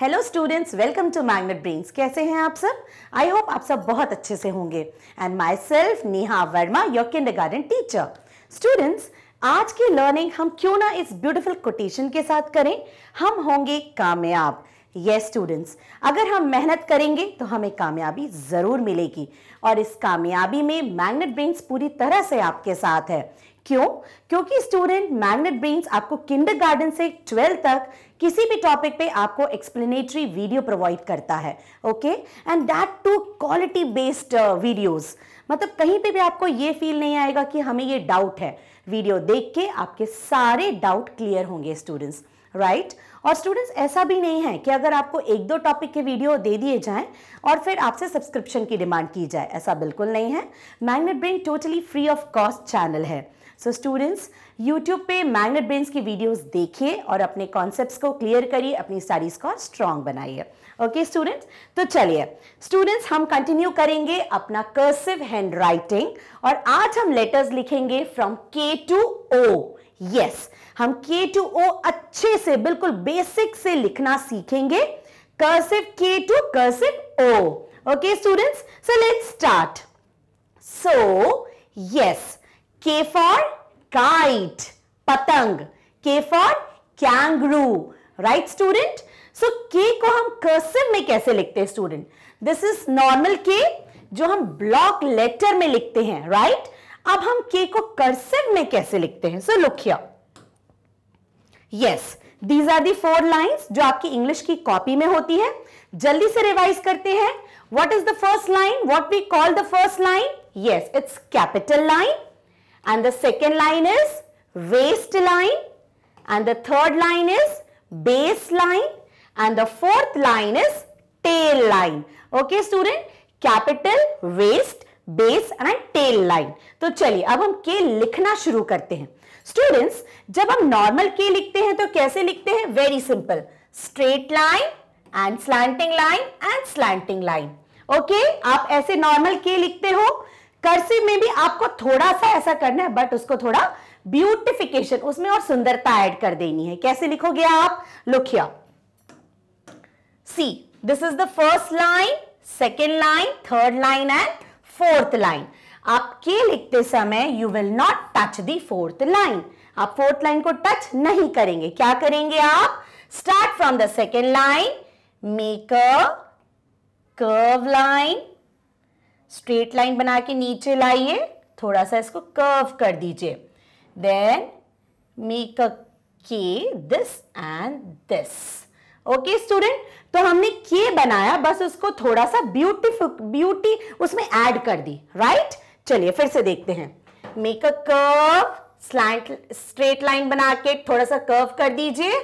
Hello students welcome to Magnet Brains कैसे हैं आप सब आई होप आप सब बहुत अच्छे से होंगे and myself Neha Verma your kindergarten teacher students आज की लर्निंग हम क्यों ना इस ब्यूटीफुल कोटेशन के साथ करें हम होंगे कामयाब ये yes, स्टूडेंट्स अगर हम मेहनत करेंगे तो हमें कामयाबी ज़रूर मिलेगी और इस कामयाबी में मैग्नेट ब्रेन्स पूरी तरह से आपके साथ है क्यों क्योंकि स्टूडेंट मैग्नेट ब्रेन्स आपको गार्डन से ट्वेल्थ तक किसी भी टॉपिक पे आपको एक्सप्लेनेटरी वीडियो प्रोवाइड करता है okay and that too quality based videos मतलब कहीं पे भी आपको ये फील नहीं आएगा कि हमें ये डाउट है वीडियो देख के आपके सारे डाउट क्लियर होंगे स्टूडेंट्स राइट right? और स्टूडेंट्स ऐसा भी नहीं है कि अगर आपको एक दो टॉपिक के वीडियो दे दिए जाएं और फिर आपसे सब्सक्रिप्शन की डिमांड की जाए ऐसा बिल्कुल नहीं है Magnet Brain totally free of cost channel है सो स्टूडेंट्स यूट्यूब पे मैग्नेट ब्रेन्स की वीडियोस देखिए और अपने कॉन्सेप्ट्स को क्लियर करिए अपनी स्टडीज़ को स्ट्रांग बनाइए ओके स्टूडेंट्स तो चलिए स्टूडेंट्स हम कंटिन्यू करेंगे अपना कर्सिव हैंड राइटिंग और आज हम लेटर्स लिखेंगे from K to O yes हम के टू ओ अच्छे से बिल्कुल बेसिक से लिखना सीखेंगे cursive K to cursive O. Okay students, so let's start. So, K for kite, patang. K for kangaroo. Right student? So K को हम cursive में कैसे लिखते हैं student? This is normal K जो हम block letter में लिखते हैं right? अब हम K को cursive में कैसे लिखते हैं? So look here. Yes, these are the four lines जो आपकी English की copy में होती है. जल्दी से revise करते हैं. What is the first line? What we call the first line? Yes, it's capital line. and the second line is waist line and the third line is baseline and the fourth line is tail line. Okay student, capital, waist, base and tail line तो chaliye ab hum k likhna shuru karte hain students jab hum normal k likhte hain to kaise likhte hain very simple straight line and slanting line and slanting line okay aap aise normal k likhte ho cursive में भी आपको थोड़ा सा ऐसा करना है but उसको थोड़ा ब्यूटिफिकेशन उसमें और सुंदरता ऐड कर देनी है कैसे लिखोगे आप लुखिया सी this is the first line second line third line and fourth line आपके लिखते समय you will not touch the fourth line आप फोर्थ लाइन को टच नहीं करेंगे क्या करेंगे आप start from the second line make a line straight line बना के नीचे लाइए थोड़ा सा इसको कर्व कर दीजिए then make a K this and this okay student तो हमने के बनाया बस उसको थोड़ा सा ब्यूटीफुल ब्यूटी उसमें ऐड कर दी राइट right? चलिए फिर से देखते हैं make a curve slight straight line बना के थोड़ा सा कर्व कर दीजिए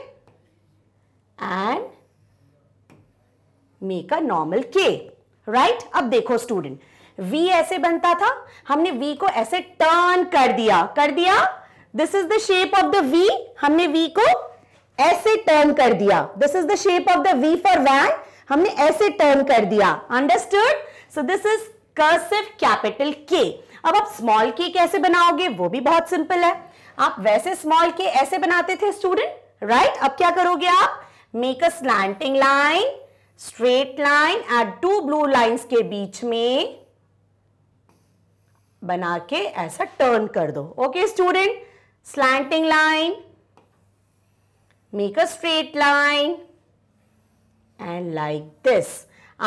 and make a normal K right अब देखो स्टूडेंट v ऐसे बनता था हमने v को ऐसे टर्न कर दिया कर दिया this is the shape of the v हमने v को ऐसे टर्न कर दिया this is the shape of the v for van हमने ऐसे टर्न कर दिया understood so this is cursive capital K अब आप स्मॉल k कैसे बनाओगे वो भी बहुत सिंपल है आप वैसे स्मॉल k ऐसे बनाते थे स्टूडेंट राइट right? अब क्या करोगे आप make a slanting line straight line and two blue lines के बीच में बना के ऐसा टर्न कर दो okay student slanting line make a straight line and like this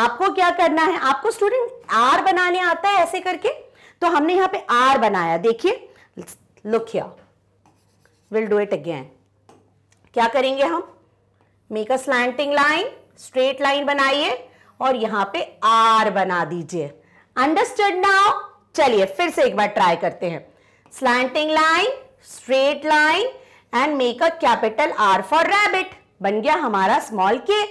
आपको क्या करना है आपको स्टूडेंट आर बनाने आता है ऐसे करके तो हमने यहां पे आर बनाया देखिए look here will do it again क्या करेंगे हम make a slanting line straight line बनाइए और यहां पे आर बना दीजिए अंडरस्टैंड नाउ चलिए फिर से एक बार ट्राई करते हैं slanting line straight line and make a capital R for rabbit बन गया हमारा स्मॉल के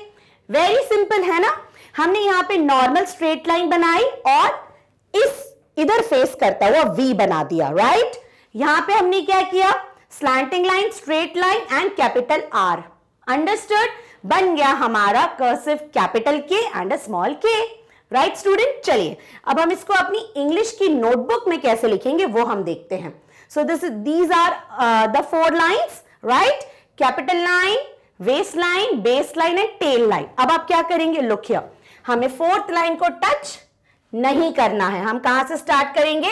वेरी सिंपल है ना हमने यहाँ पे नॉर्मल स्ट्रेट लाइन बनाई और इस इधर फेस करता हुआ वी बना दिया राइट यहाँ पे हमने क्या किया slanting line straight line and capital R understood बन गया हमारा cursive capital K and a small K right student चलिए अब हम इसको अपनी इंग्लिश की नोटबुक में कैसे लिखेंगे वो हम देखते हैं so this these are the four lines right capital line waist line base line and tail line अब आप क्या करेंगे लुखिया हमें फोर्थ लाइन को टच नहीं करना है हम कहां से स्टार्ट करेंगे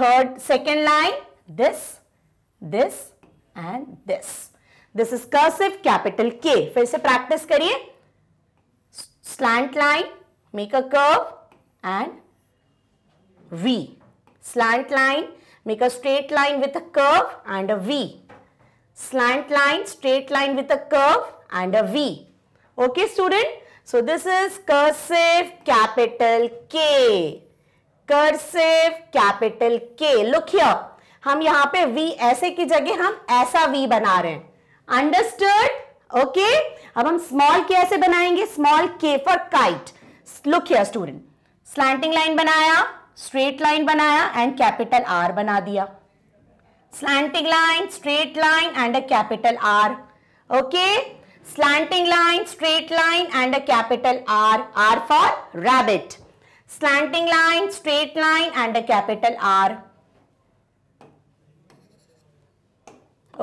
third second line this this and this this is cursive capital K फिर से प्रैक्टिस करिए slant line Make a curve and V. Slant line, make a straight line with a curve and a V. Slant line, straight line with a curve and a V. Okay student? So this is cursive capital K. Cursive capital K. Look here. हम यहाँ पे V ऐसे की जगह हम ऐसा V बना रहे हैं. Okay Okay? अब हम स्मॉल K ऐसे बनाएंगे. Small K for kite look here student slanting line बनाया स्ट्रेट लाइन बनाया एंड कैपिटल आर बना दिया slanting line straight line and a capital R okay slanting line straight line and a capital R R for rabbit slanting line straight line and a capital R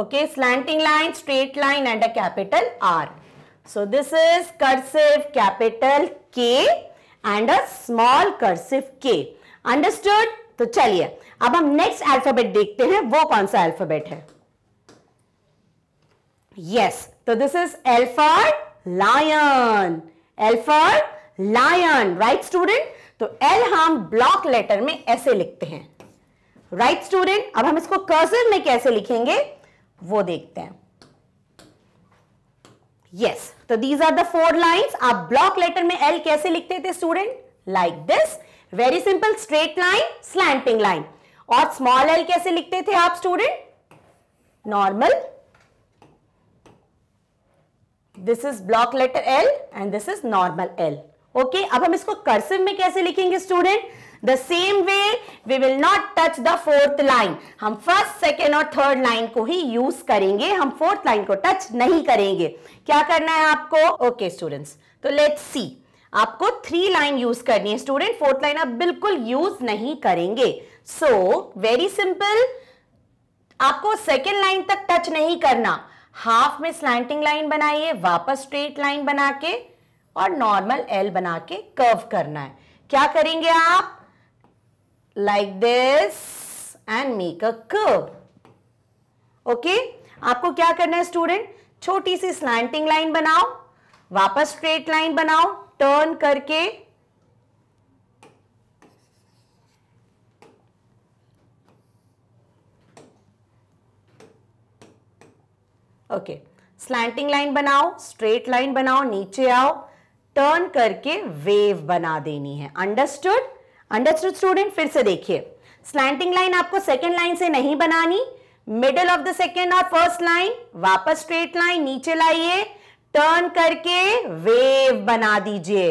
okay slanting line straight line and a capital R so this is cursive capital K and a small cursive K. Understood? तो चलिए अब हम next alphabet देखते हैं वो कौन सा alphabet है यस तो this is L for lion L for lion right student तो एल हम ब्लॉक लेटर में ऐसे लिखते हैं राइट right, स्टूडेंट अब हम इसको कर्सिव में कैसे लिखेंगे वो देखते हैं यस तो these are the four lines आप ब्लॉक लेटर में एल कैसे लिखते थे student like this very simple straight line slanting line और स्मॉल एल कैसे लिखते थे आप student normal this is block letter L and this is normal L okay अब हम इसको कर्सिव में कैसे लिखेंगे student the same way we will not touch the fourth line हम फर्स्ट सेकेंड और थर्ड लाइन को ही यूज करेंगे हम फोर्थ लाइन को टच नहीं करेंगे क्या करना है आपको ओके स्टूडेंट्स तो लेट्स सी आपको थ्री लाइन यूज करनी है स्टूडेंट फोर्थ लाइन आप बिल्कुल यूज नहीं करेंगे सो वेरी सिंपल आपको सेकेंड लाइन तक टच नहीं करना हाफ में स्लैंटिंग लाइन बनाइए वापस स्ट्रेट लाइन बना के और नॉर्मल एल बना के कर्व करना है क्या करेंगे आप like this and make a curve. Okay? आपको क्या करना है स्टूडेंट छोटी सी स्लैंटिंग लाइन बनाओ वापस स्ट्रेट लाइन बनाओ टर्न करके ओके स्लैंटिंग लाइन बनाओ स्ट्रेट लाइन बनाओ नीचे आओ टर्न करके वेव बना देनी है अंडरस्टूड अंडरस्टूड स्टूडेंट फिर से देखिए स्लैंटिंग लाइन आपको सेकेंड लाइन से नहीं बनानी मिडल ऑफ द सेकेंड और फर्स्ट लाइन वापस स्ट्रेट लाइन नीचे लाइए टर्न करके वेव बना दीजिए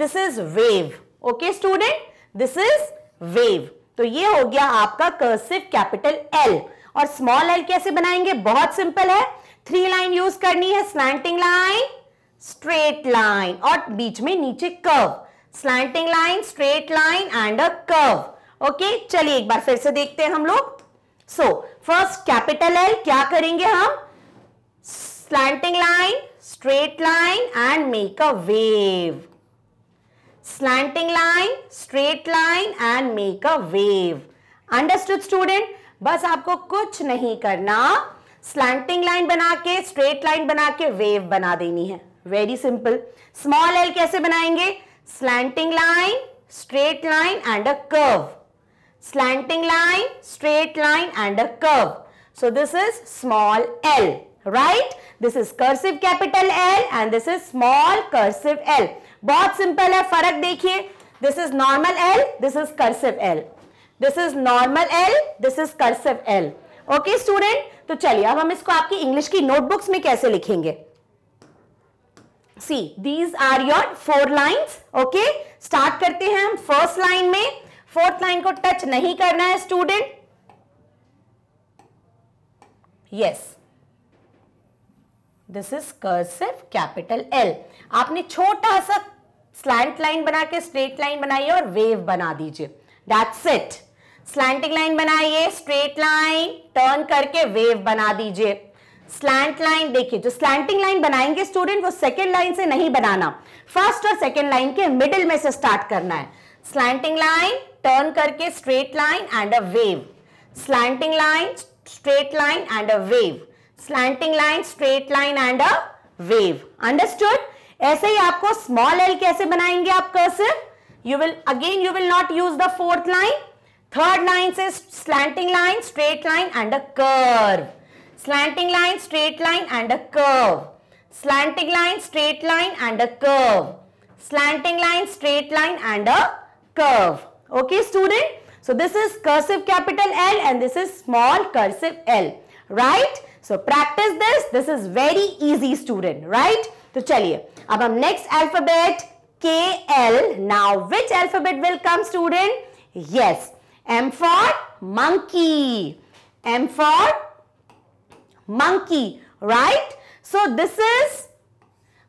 this is wave okay student this is wave तो ये हो गया आपका कर्सिव कैपिटल एल और स्मॉल एल कैसे बनाएंगे बहुत सिंपल है थ्री लाइन यूज करनी है स्लैंटिंग लाइन स्ट्रेट लाइन और बीच में नीचे curve slanting line straight line and a curve okay चलिए एक बार फिर से देखते हैं हम लोग सो फर्स्ट कैपिटल एल क्या करेंगे हम slanting line straight line and make a wave slanting line straight line and make a wave understood student बस आपको कुछ नहीं करना स्लैंटिंग लाइन बना के स्ट्रेट लाइन बना के वेव बना देनी है वेरी सिंपल स्मॉल एल कैसे बनाएंगे slanting line, straight line and a curve. Slanting line, straight line and a curve. So this is small l, right? This is cursive capital L and this is small cursive L. bahut simple hai farak dekhiye this is normal L, this is cursive L. this is normal L, this is cursive L. okay, student to chaliye ab hum isko aapki english ki notebooks mein kaise likhenge see these are your four lines okay start करते हैं हम first line में fourth line को touch नहीं करना है student yes this is cursive capital L आपने छोटा सा स्लैंट लाइन बना के स्ट्रेट लाइन बनाइए और वेव बना दीजिए दैट्स इट स्लैंटिंग लाइन बनाइए स्ट्रेट लाइन टर्न करके वेव बना दीजिए स्लैंट लाइन देखिए जो स्लैंटिंग लाइन बनाएंगे स्टूडेंट वो सेकेंड लाइन से नहीं बनाना फर्स्ट और सेकेंड लाइन के मिडिल में से स्टार्ट करना है स्लैंटिंग लाइन टर्न करके straight line and a wave slanting line straight line and a wave slanting line straight line and a wave understood ऐसे ही आपको स्मॉल एल कैसे बनाएंगे आप कैसे you will again you will not use the fourth line third line से slanting line straight line and a curve Slanting line, straight line and a curve. Slanting line, straight line and a curve. Slanting line, straight line and a curve. Okay student. So this is cursive capital L and this is small cursive L. Right. So practice this. This is very easy student. Right. तो चलिए अब हम next alphabet K L. Now which alphabet will come student? Yes. M for monkey. M for for monkey, right? So this is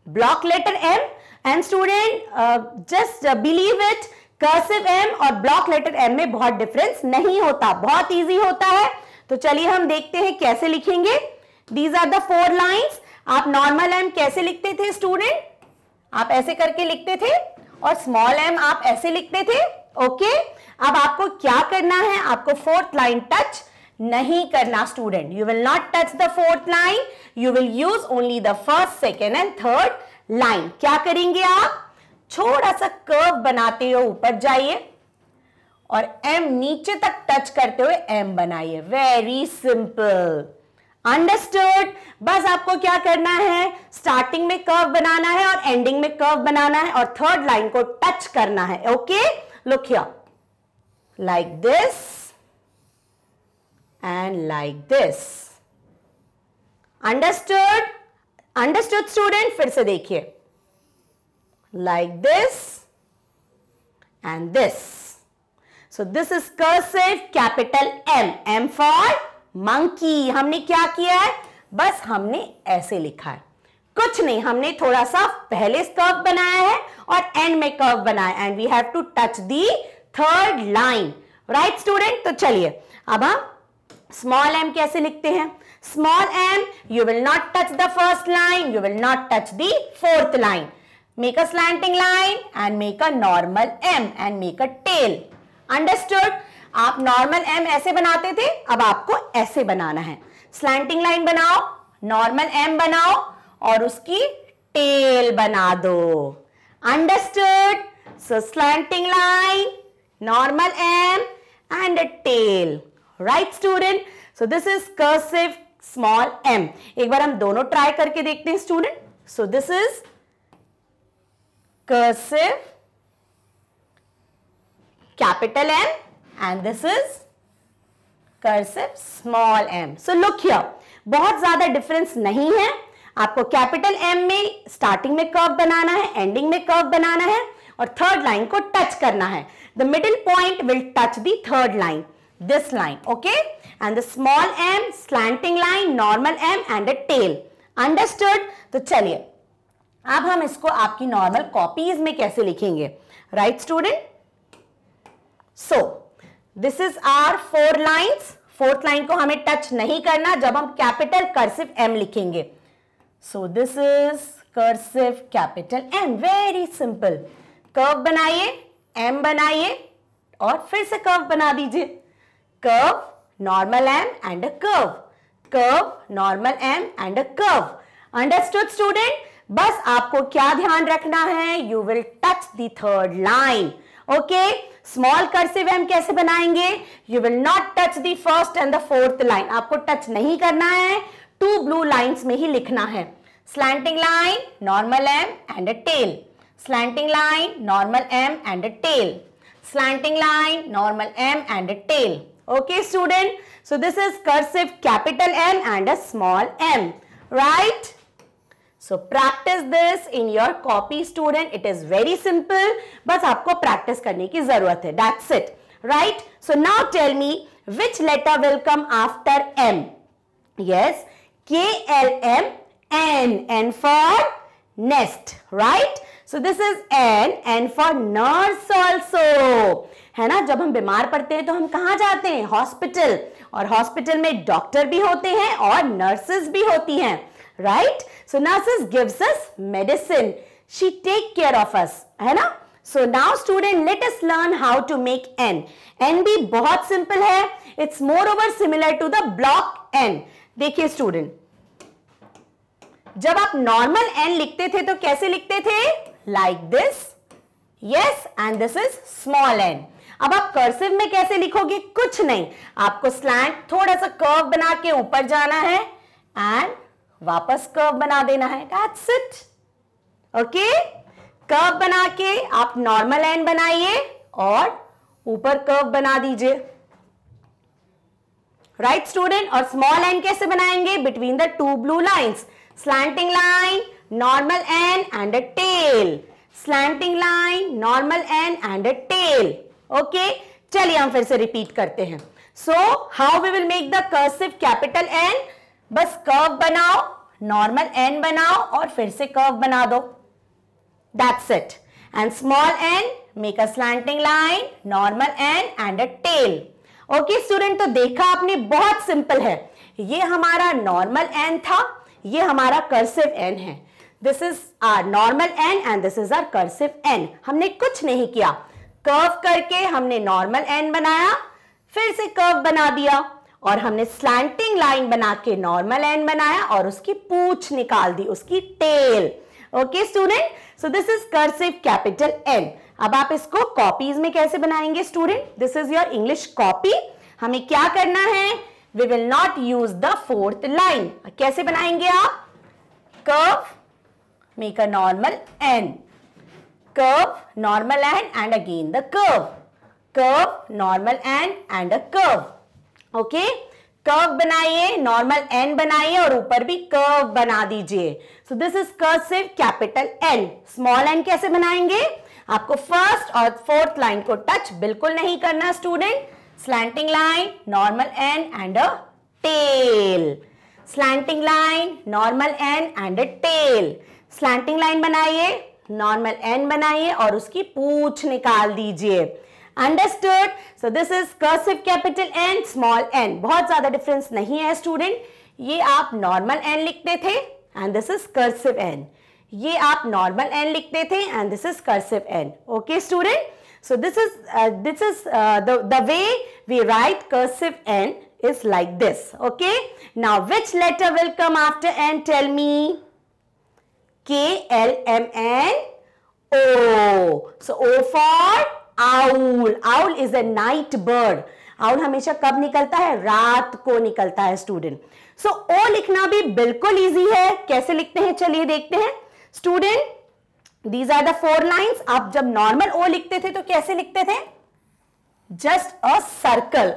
block letter M and student uh, just uh, believe it cursive M और block letter M में बहुत difference नहीं होता बहुत easy होता है तो चलिए हम देखते हैं कैसे लिखेंगे These are the four lines आप normal M कैसे लिखते थे student आप ऐसे करके लिखते थे और स्मॉल एम आप ऐसे लिखते थे ओके okay? अब आपको क्या करना है आपको फोर्थ लाइन टच नहीं करना student you will not touch the fourth line you will use only the first second and third line क्या करेंगे आप छोटा सा कर्व बनाते हुए ऊपर जाइए और M नीचे तक टच करते हुए M बनाइए वेरी सिंपल अंडरस्टूड बस आपको क्या करना है स्टार्टिंग में कर्व बनाना है और एंडिंग में कर्व बनाना है और थर्ड लाइन को टच करना है okay look here like this and like this. Understood? Understood student? fir se dekhiye Like this and this. So this is cursive capital M. M for monkey. humne kya kiya hai bas humne aise likha hai कुछ नहीं हमने थोड़ा सा पहले curve बनाया है और and में कर्व बनाया and we have to touch the third line right student तो चलिए अब हम स्मॉल एम कैसे लिखते हैं small M you will not touch the first line you will not touch the fourth line make a slanting line and make a normal M and make a tail understood आप normal M ऐसे बनाते थे अब आपको ऐसे बनाना है slanting line बनाओ नॉर्मल एम बनाओ और उसकी टेल बना दो understood so slanting line normal M and tail right student so this is cursive small M एक बार हम दोनों ट्राई करके देखते हैं student so this is cursive capital M and this is cursive small m. So look here बहुत ज़्यादा difference नहीं है आपको कैपिटल M में स्टार्टिंग में कर्व बनाना है एंडिंग में कर्व बनाना है और थर्ड लाइन को टच करना है the middle point will touch the third line this line okay and the small m slanting line normal m and a tail understood तो चलिए अब हम इसको आपकी नॉर्मल कॉपीज में कैसे लिखेंगे right student so this is our four lines fourth line को हमें टच नहीं करना जब हम कैपिटल कर्सिव एम लिखेंगे so this is cursive capital M very simple curve बनाइए एम बनाइए और फिर से कर्व बना दीजिए curve, normal M and a curve. Curve, normal M and a curve. Understood student? बस आपको क्या ध्यान रखना है you will touch the third line okay small cursive हम कैसे बनाएंगे you will not touch the first and the fourth line आपको टच नहीं करना है टू ब्लू लाइंस में ही लिखना है slanting line normal M and a tail slanting line normal M and a tail slanting line normal M and a tail Okay student. So this is cursive capital M and a small m. Right? So practice this in your copy student. It is very simple. but आपको practice करने की ज़रूरत That's it. Right? So now tell me which letter will come after M? Yes. K L M N. N for nest. Right? So this is N N for nurse also है ना जब हम बीमार पड़ते हैं तो हम कहा जाते हैं हॉस्पिटल और हॉस्पिटल में डॉक्टर भी होते हैं और नर्सेस भी होती हैं right so nurses gives us medicine she take care of us है ना so now student let us learn how to make N N भी बहुत सिंपल है it's moreover similar to the block N देखिए student जब आप normal N लिखते थे तो कैसे लिखते थे like this yes and this is small n अब आप कर्सिव में कैसे लिखोगे कुछ नहीं आपको स्लैंड थोड़ा सा कर्व बना के ऊपर जाना है एंड वापस कर्व बना देना है दैट्स इट ओके कर्व बना के आप नॉर्मल एन बनाइए और ऊपर कर्व बना दीजिए राइट स्टूडेंट और स्मॉल एन कैसे बनाएंगे between the two blue lines slanting line normal end and a tail slanting line normal end and a tail okay चलिए हम फिर से रिपीट करते हैं so how we will make the cursive capital N बस curve बनाओ normal N बनाओ और फिर से कर्व बना दो that's it and small N make a slanting line normal N and a tail okay student तो देखा आपने बहुत सिंपल है ये हमारा नॉर्मल एन था ये हमारा कर्सिव एन है this is our normal N and this is our cursive N हमने कुछ नहीं किया कर्व करके हमने नॉर्मल एन बनाया फिर से कर्व बना दिया और हमने स्लैंटिंग लाइन बना के नॉर्मल एन बनाया और उसकी पूछ निकाल दी उसकी tail okay student so this is cursive capital N अब आप इसको कॉपीज में कैसे बनाएंगे student this is your English copy हमें क्या करना है we will not use the fourth line कैसे बनाएंगे आप curve Make a normal N. Curve, normal N and again the curve. Curve, normal N and a curve. Okay. Curve बनाइए normal N बनाइए और ऊपर भी कर्व बना दीजिए so this is cursive capital L small N कैसे बनाएंगे आपको फर्स्ट और फोर्थ लाइन को टच बिल्कुल नहीं करना student slanting line normal N and a tail slanting line normal N and a tail slanting line बनाइए नॉर्मल एन बनाइए और उसकी पूछ निकाल दीजिए understood so this is cursive capital N small N बहुत ज्यादा डिफरेंस नहीं है स्टूडेंट ये आप नॉर्मल एन लिखते थे and this is cursive N ये आप नॉर्मल एन लिखते थे and this is cursive N okay student so this is this is the way we write cursive N is like this okay now which letter will come after N tell me K, L, M, N, O. So, O for owl. Owl is a night bird. Owl हमेशा कब निकलता है रात को निकलता है student so ओ लिखना भी बिल्कुल ईजी है कैसे लिखते हैं चलिए देखते हैं student these are the four lines आप जब नॉर्मल ओ लिखते थे तो कैसे लिखते थे just a circle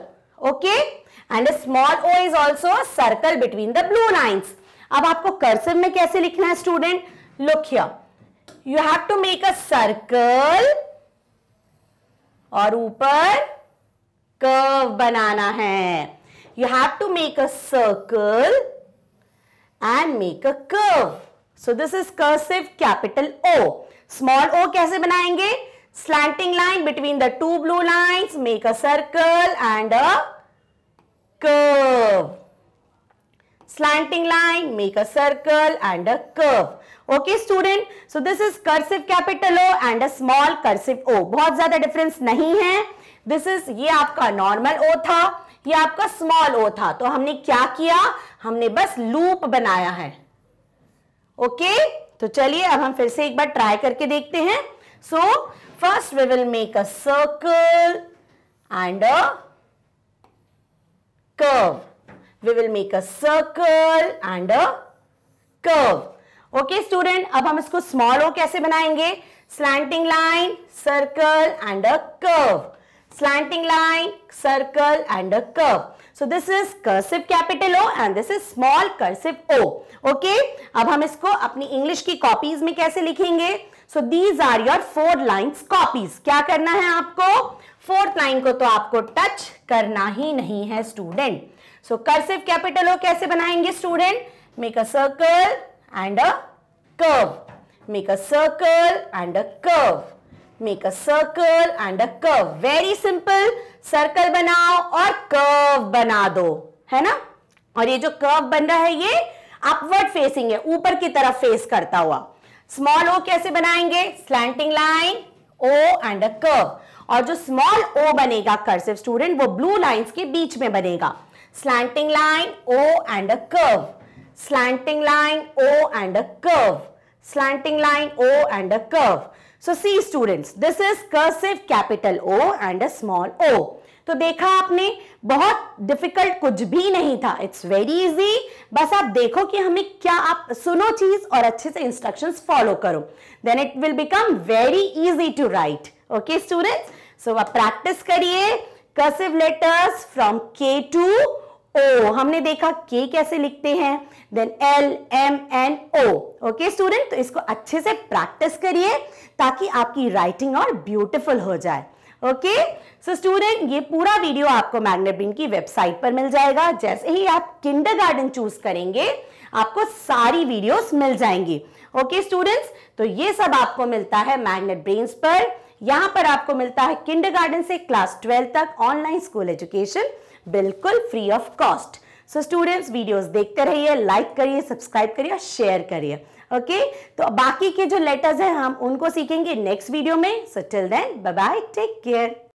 okay and a small O is also circle between the blue lines अब आपको कर्सिव में कैसे लिखना है student look here you have to make a circle और ऊपर कर्व बनाना है you have to make a circle and make a curve so this is cursive capital O small O कैसे बनाएंगे slanting line between the two blue lines make a circle and a curve slanting line, make a circle and a curve. Okay student, so this is cursive capital O and a small cursive O. bahut zyada difference nahi hai This is ye aapka normal O tha ये आपका small O था. तो हमने क्या किया? हमने बस loop बनाया है. Okay, तो चलिए अब हम फिर से एक बार try करके देखते हैं. So first we will make a circle and a curve. we will make a circle and a curve okay student ab hum isko small o kaise banayenge slanting line circle and a curve slanting line circle and a curve so this is cursive capital o and this is small cursive o okay ab hum isko apni english ki copies mein kaise likhenge so these are your four lines copies kya karna hai aapko fourth line ko to aapko touch karna hi nahi hai student so cursive capital O कैसे बनाएंगे student make a circle and a curve make a circle and a curve make a circle and a curve very simple circle बनाओ और curve बना दो है ना और ये जो कर्व बन रहा है ये अपवर्ड फेसिंग है ऊपर की तरफ फेस करता हुआ स्मॉल ओ कैसे बनाएंगे slanting line O and a curve और जो स्मॉल ओ बनेगा कर्सिव स्टूडेंट वो ब्लू लाइंस के बीच में बनेगा Slanting line, O and a curve. Slanting line, O and a curve. Slanting line, O and a curve. So see students, this is cursive capital O and a small o. तो देखा आपने बहुत difficult कुछ भी नहीं था it's very easy बस आप देखो कि हमें क्या आप सुनो चीज और अच्छे से इंस्ट्रक्शंस फॉलो करो then it will become very easy to write okay students so आप प्रैक्टिस करिए cursive letters from K to O हमने देखा के कैसे लिखते हैं then L M N O okay student तो इसको अच्छे से प्रैक्टिस करिए ताकि आपकी राइटिंग और ब्यूटिफुल हो जाए ओके सो स्टूडेंट ये पूरा वीडियो आपको मैग्नेबिन की वेबसाइट पर मिल जाएगा जैसे ही आप किंडर गार्डन चूज करेंगे आपको सारी वीडियोस मिल जाएंगी ओके स्टूडेंट्स तो ये सब आपको मिलता है मैग्नेट ब्रेन्स पर यहां पर आपको मिलता है किंडर से क्लास ट्वेल्व तक ऑनलाइन स्कूल एजुकेशन बिल्कुल free of cost so students videos देखते रहिए लाइक करिए सब्सक्राइब करिए और शेयर करिए ओके तो बाकी के जो लेटर्स हैं हम उनको सीखेंगे नेक्स्ट वीडियो में so till then bye bye take care